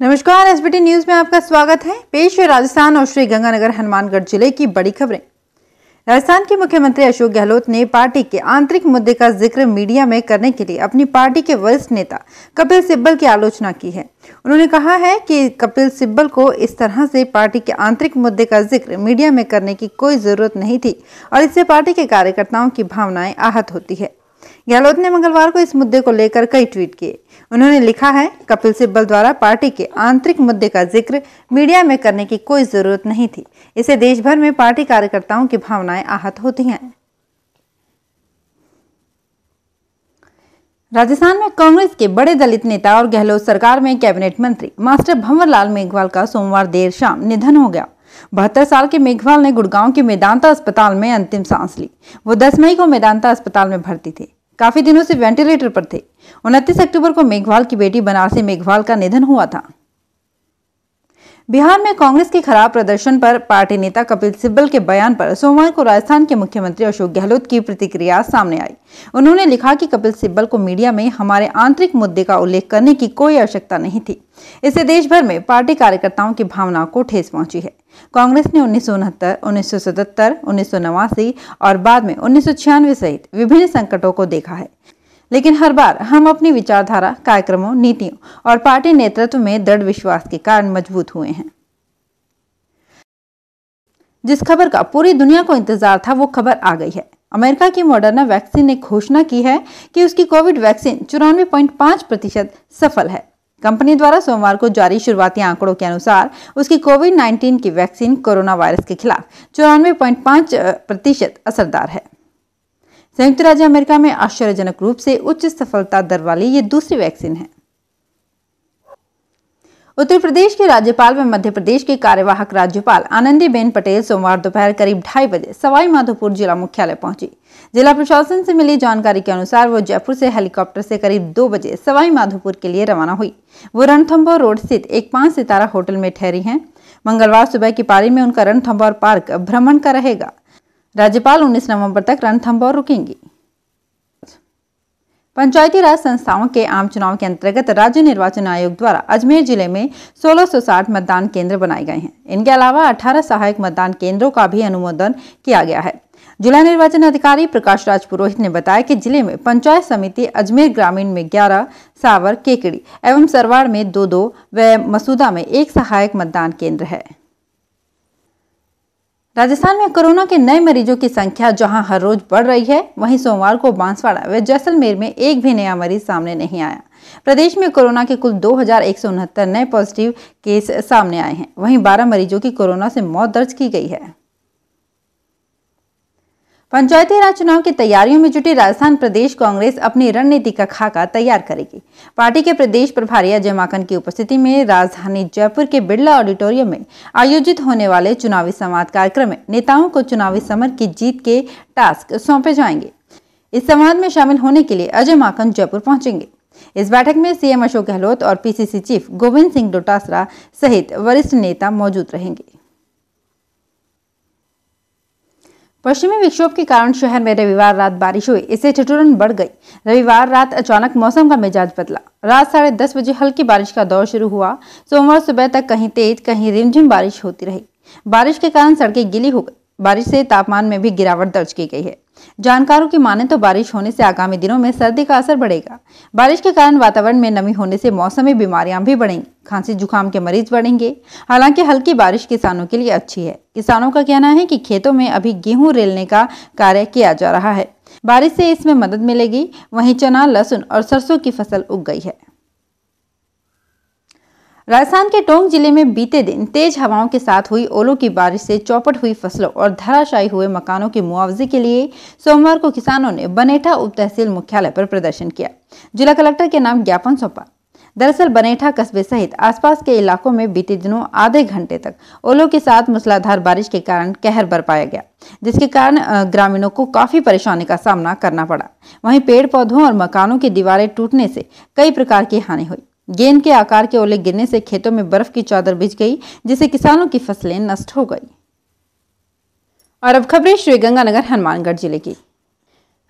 नमस्कार SBT news में आपका स्वागत है पेश है राजस्थान और श्री गंगानगर हनुमानगढ़ जिले की बड़ी खबरें राजस्थान के मुख्यमंत्री अशोक गहलोत ने पार्टी के आंतरिक मुद्दे का जिक्र मीडिया में करने के लिए अपनी पार्टी के वरिष्ठ नेता कपिल सिब्बल की आलोचना की है उन्होंने कहा है कि कपिल सिब्बल को इस तरह से पार्टी के आंतरिक मुद्दे का जिक्र मीडिया में करने की कोई जरूरत नहीं थी और इससे पार्टी के कार्यकर्ताओं की भावनाएं आहत होती है गहलोत ने मंगलवार को इस मुद्दे को लेकर कई ट्वीट किए उन्होंने लिखा है कपिल सिब्बल द्वारा पार्टी के आंतरिक मुद्दे का जिक्र मीडिया में करने की कोई जरूरत नहीं थी इसे देश भर में पार्टी कार्यकर्ताओं की भावनाएं आहत होती हैं राजस्थान में कांग्रेस के बड़े दलित नेता और गहलोत सरकार में कैबिनेट मंत्री मास्टर भंवरलाल मेघवाल का सोमवार देर शाम निधन हो गया बहत्तर साल के मेघवाल ने गुड़गांव के मेदांता अस्पताल में अंतिम सांस ली वो 10 मई को मेदांता अस्पताल में भर्ती थे काफी दिनों से वेंटिलेटर पर थे उनतीस अक्टूबर को मेघवाल की बेटी बनारसी मेघवाल का निधन हुआ था बिहार में कांग्रेस के खराब प्रदर्शन पर पार्टी नेता कपिल सिब्बल के बयान पर सोमवार को राजस्थान के मुख्यमंत्री अशोक गहलोत की प्रतिक्रिया सामने आई उन्होंने लिखा कि कपिल सिब्बल को मीडिया में हमारे आंतरिक मुद्दे का उल्लेख करने की कोई आवश्यकता नहीं थी इससे देश भर में पार्टी कार्यकर्ताओं की भावनाओं को ठेस पहुंची है कांग्रेस ने उन्नीस उन्नीस सौ सतहत्तर उन्नीस और बाद में उन्नीस सहित विभिन्न संकटों को देखा है लेकिन हर बार हम अपनी विचारधारा कार्यक्रमों नीतियों और पार्टी नेतृत्व में दृढ़ विश्वास के कारण मजबूत हुए हैं जिस खबर का पूरी दुनिया को इंतजार था वो खबर आ गई है अमेरिका की मॉडर्ना वैक्सीन ने घोषणा की है कि उसकी कोविड वैक्सीन चौरानवे प्रतिशत सफल है कंपनी द्वारा सोमवार को जारी शुरुआती आंकड़ों के अनुसार उसकी कोविड 19 की वैक्सीन कोरोना वायरस के खिलाफ चौरानवे प्रतिशत असरदार है संयुक्त राज्य अमेरिका में आश्चर्यजनक रूप से उच्च सफलता दर वाली ये दूसरी वैक्सीन है उत्तर प्रदेश के राज्यपाल व मध्य प्रदेश के कार्यवाहक राज्यपाल आनंदीबेन पटेल सोमवार दोपहर करीब ढाई बजे सवाई माधोपुर जिला मुख्यालय पहुंची जिला प्रशासन से मिली जानकारी के अनुसार वो जयपुर से हेलीकॉप्टर से करीब दो बजे सवाई माधोपुर के लिए रवाना हुई वो रणथम्भौर रोड स्थित एक पांच सितारा होटल में ठहरी है मंगलवार सुबह की पारी में उनका रणथम्बोर पार्क भ्रमण का रहेगा राज्यपाल 19 नवंबर तक रणथंबोर रुकेंगी पंचायती राज संस्थाओं के आम चुनाव के अंतर्गत राज्य निर्वाचन आयोग द्वारा अजमेर जिले में 1660 मतदान केंद्र बनाए गए हैं इनके अलावा 18 सहायक मतदान केंद्रों का भी अनुमोदन किया गया है जिला निर्वाचन अधिकारी प्रकाश राज पुरोहित ने बताया कि जिले में पंचायत समिति अजमेर ग्रामीण में 11, सावर केकड़ी एवं सरवाड़ में दो दो व मसूदा में एक सहायक मतदान केंद्र है राजस्थान में कोरोना के नए मरीजों की संख्या जहां हर रोज बढ़ रही है वहीं सोमवार को बांसवाड़ा व जैसलमेर में एक भी नया मरीज सामने नहीं आया प्रदेश में कोरोना के कुल दो नए पॉजिटिव केस सामने आए हैं वहीं 12 मरीजों की कोरोना से मौत दर्ज की गई है पंचायती राज चुनाव की तैयारियों में जुटी राजस्थान प्रदेश कांग्रेस अपनी रणनीति का खाका तैयार करेगी पार्टी के प्रदेश प्रभारी अजय माकन की उपस्थिति में राजधानी जयपुर के बिरला ऑडिटोरियम में आयोजित होने वाले चुनावी संवाद कार्यक्रम में नेताओं को चुनावी समर की जीत के टास्क सौंपे जाएंगे इस संवाद में शामिल होने के लिए अजय माकन जयपुर पहुंचेंगे इस बैठक में सीएम अशोक गहलोत और पीसीसी चीफ गोविंद सिंह डोटासरा सहित वरिष्ठ नेता मौजूद रहेंगे पश्चिमी विक्षोभ के कारण शहर में रविवार रात बारिश हुई इससे ठिठुरन बढ़ गई रविवार रात अचानक मौसम का मिजाज बदला रात साढ़े दस बजे हल्की बारिश का दौर शुरू हुआ सोमवार सुबह तक कहीं तेज कहीं रिमझिम बारिश होती रही बारिश के कारण सड़कें गिली हो गई बारिश से तापमान में भी गिरावट दर्ज की गई है जानकारों की माने तो बारिश होने से आगामी दिनों में सर्दी का असर बढ़ेगा बारिश के कारण वातावरण में नमी होने से मौसमी बीमारियां भी बढ़ेंगी खांसी जुकाम के मरीज बढ़ेंगे हालांकि हल्की बारिश किसानों के लिए अच्छी है किसानों का कहना है कि खेतों में अभी गेहूं रेलने का कार्य किया जा रहा है बारिश से इसमें मदद मिलेगी वहीं चना लहसुन और सरसों की फसल उग गई है राजस्थान के टोंक जिले में बीते दिन तेज हवाओं के साथ हुई ओलों की बारिश से चौपट हुई फसलों और धराशायी हुए मकानों के मुआवजे के लिए सोमवार को किसानों ने बनेठा उप तहसील मुख्यालय पर प्रदर्शन किया जिला कलेक्टर के नाम ज्ञापन सौंपा दरअसल बनेठा कस्बे सहित आसपास के इलाकों में बीते दिनों आधे घंटे तक ओलों के साथ मूसलाधार बारिश के कारण कहर बर पाया गया जिसके कारण ग्रामीणों को काफी परेशानी का सामना करना पड़ा वहीं पेड़ पौधों और मकानों की दीवारें टूटने से कई प्रकार की हानि हुई गेंद के आकार के ओले गिरने से खेतों में बर्फ की चादर बिछ गई जिससे किसानों की फसलें नष्ट हो गई और अब खबरें श्रीगंगानगर हनुमानगढ़ जिले की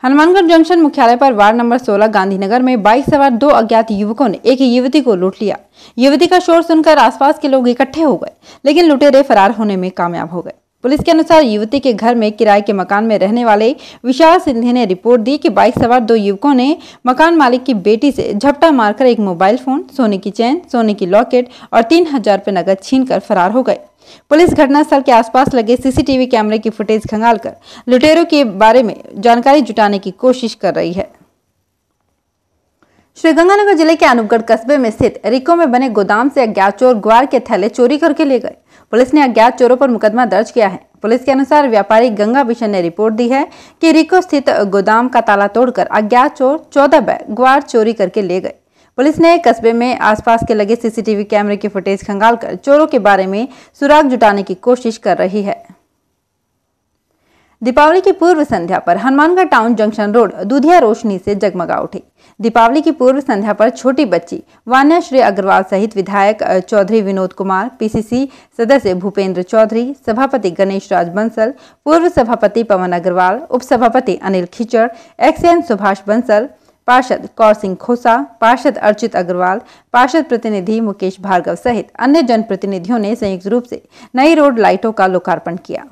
हनुमानगढ़ जंक्शन मुख्यालय पर वार्ड नंबर 16 गांधीनगर में बाइक सवार दो अज्ञात युवकों ने एक युवती को लूट लिया युवती का शोर सुनकर आसपास के लोग इकट्ठे हो गए लेकिन लुटेरे फरार होने में कामयाब हो गए पुलिस के अनुसार युवती के घर में किराए के मकान में रहने वाले विशाल सिंधे ने रिपोर्ट दी कि बाइक सवार दो युवकों ने मकान मालिक की बेटी से झपटा मारकर एक मोबाइल फोन सोने की चैन सोने की लॉकेट और तीन हजार रूपए नकद छीन कर फरार हो गए पुलिस घटनास्थल के आसपास लगे सीसीटीवी कैमरे की फुटेज खंगाल कर लुटेरों के बारे में जानकारी जुटाने की कोशिश कर रही है श्रीगंगानगर जिले के अनुपगढ़ कस्बे में स्थित रिको में बने गोदाम से अज्ञात चोर ग्वार के थैले चोरी करके ले गए पुलिस ने अज्ञात चोरों पर मुकदमा दर्ज किया है पुलिस के अनुसार व्यापारी गंगा भीषण ने रिपोर्ट दी है कि रिको स्थित गोदाम का ताला तोड़कर अज्ञात चोर चौदह बैग ग्वार चोरी करके ले गए पुलिस ने कस्बे में आसपास के लगे सीसीटीवी कैमरे की फुटेज खंगाल कर चोरों के बारे में सुराग जुटाने की कोशिश कर रही है दीपावली की पूर्व संध्या पर हनुमानगढ़ टाउन जंक्शन रोड दूधिया रोशनी से जगमगा उठी दीपावली की पूर्व संध्या पर छोटी बच्ची वान्या श्री अग्रवाल सहित विधायक चौधरी विनोद कुमार पीसीसी सदस्य भूपेंद्र चौधरी सभापति गणेश राज बंसल पूर्व सभापति पवन अग्रवाल उपसभापति अनिल खिचड़ एक्स सुभाष बंसल पार्षद कौर सिंह खोसा पार्षद अर्चित अग्रवाल पार्षद प्रतिनिधि मुकेश भार्गव सहित अन्य जनप्रतिनिधियों ने संयुक्त रूप से नई रोड लाइटों का लोकार्पण किया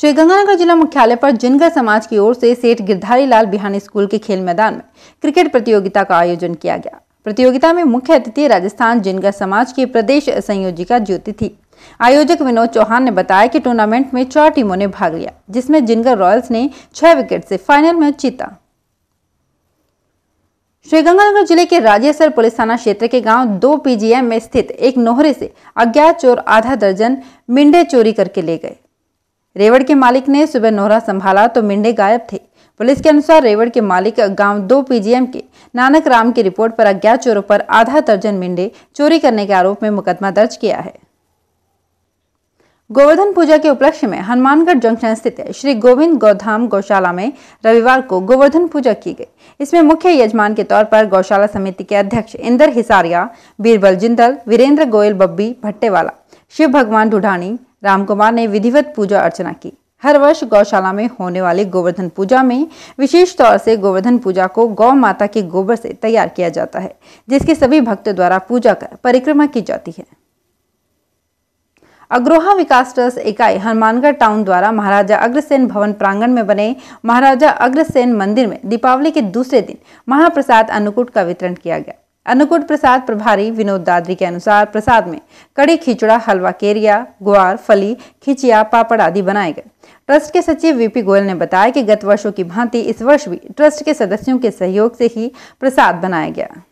श्रीगंगानगर जिला मुख्यालय पर जिनगर समाज की ओर से सेठ गिरधारी लाल बिहानी स्कूल के खेल मैदान में क्रिकेट प्रतियोगिता का आयोजन किया गया प्रतियोगिता में मुख्य अतिथि राजस्थान जिनगर समाज की प्रदेश संयोजिका ज्योति थी आयोजक विनोद चौहान ने बताया कि टूर्नामेंट में चार टीमों ने भाग लिया जिसमें जिनगर रॉयल्स ने छह विकेट से फाइनल मैच जीता श्रीगंगानगर जिले के राजेसर पुलिस थाना क्षेत्र के गांव दो पीजीएम में स्थित एक नोहरे से अज्ञात चोर आधा दर्जन मिंडे चोरी करके ले गए रेवड़ के मालिक ने सुबह नोहरा संभाला तो मिंडे गायब थे पुलिस के अनुसार रेवड़ के मालिक गांव दो पीजीएम के नानक राम की रिपोर्ट पर अज्ञात चोरों पर आधा दर्जन मिंडे चोरी करने के आरोप में मुकदमा दर्ज किया है गोवर्धन पूजा के उपलक्ष्य में हनुमानगढ़ जंक्शन स्थित श्री गोविंद गौधाम गौशाला में रविवार को गोवर्धन पूजा की गई इसमें मुख्य यजमान के तौर पर गौशाला समिति के अध्यक्ष इंदर हिसारिया बीरबल जिंदल वीरेंद्र गोयल बब्बी भट्टेवाला शिव भगवान ढुढानी रामकुमार ने विधिवत पूजा अर्चना की हर वर्ष गौशाला में होने वाले गोवर्धन पूजा में विशेष तौर से गोवर्धन पूजा को गौ माता के गोबर से तैयार किया जाता है जिसके सभी भक्त द्वारा पूजा कर परिक्रमा की जाती है अग्रोहा विकास ट्रस्ट इकाई हनुमानगढ़ टाउन द्वारा महाराजा अग्रसेन भवन प्रांगण में बने महाराजा अग्रसेन मंदिर में दीपावली के दूसरे दिन महाप्रसाद अन्नकूट का वितरण किया गया अन्नकूट प्रसाद प्रभारी विनोद दादरी के अनुसार प्रसाद में कड़ी खिचड़ा हलवा केरिया गुआर फली खिचिया पापड़ आदि बनाए गए ट्रस्ट के सचिव वीपी गोयल ने बताया कि गत वर्षों की भांति इस वर्ष भी ट्रस्ट के सदस्यों के सहयोग से ही प्रसाद बनाया गया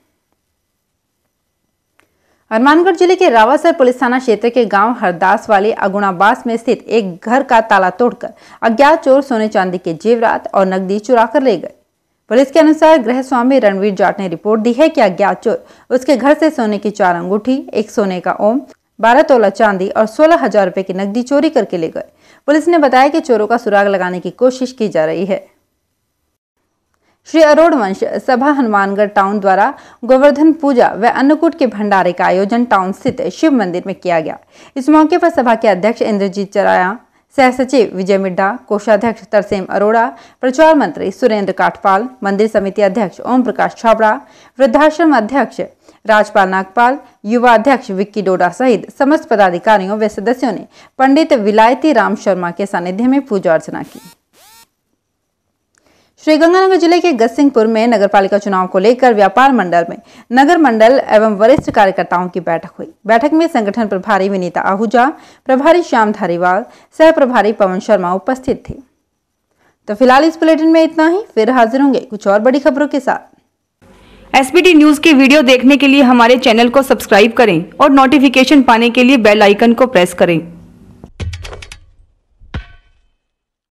हनुमानगढ़ जिले के रावासर पुलिस थाना क्षेत्र के गांव हरदास वाले अगुणाबास में स्थित एक घर का ताला तोड़कर अज्ञात चोर सोने चांदी के जेवरात और नकदी चुरा कर ले गए पुलिस के अनुसार गृह स्वामी रणवीर जाट ने रिपोर्ट दी है कि अज्ञात चोर उसके घर से सोने की चार अंगूठी एक सोने का ओम बारह तोला चांदी और सोलह हजार रुपए की नकदी चोरी करके ले गए पुलिस ने बताया कि चोरों का सुराग लगाने की कोशिश की जा रही है श्री अरोड़ वंश सभा हनुमानगढ़ टाउन द्वारा गोवर्धन पूजा व अन्नकूट के भंडारे का आयोजन टाउन स्थित शिव मंदिर में किया गया इस मौके पर सभा के अध्यक्ष इंद्रजीत चराया सह सचिव विजय मिड्डा कोषाध्यक्ष तरसेम अरोड़ा प्रचार मंत्री सुरेंद्र काठपाल मंदिर समिति अध्यक्ष ओम प्रकाश छाबड़ा वृद्धाश्रम अध्यक्ष राजपाल नागपाल युवा अध्यक्ष विक्की डोडा सहित समस्त पदाधिकारियों व सदस्यों ने पंडित विलायती राम शर्मा के सानिध्य में पूजा अर्चना की श्रीगंगानगर जिले के गसिंगपुर में नगर पालिका चुनाव को लेकर व्यापार मंडल में नगर मंडल एवं वरिष्ठ कार्यकर्ताओं की बैठक हुई बैठक में संगठन प्रभारी विनीता आहूजा प्रभारी श्याम धारीवाल सह प्रभारी पवन शर्मा उपस्थित थे तो फिलहाल इस बुलेटिन में इतना ही फिर हाजिर होंगे कुछ और बड़ी खबरों के साथ एसपीटी न्यूज की वीडियो देखने के लिए हमारे चैनल को सब्सक्राइब करें और नोटिफिकेशन पाने के लिए बेल आइकन को प्रेस करें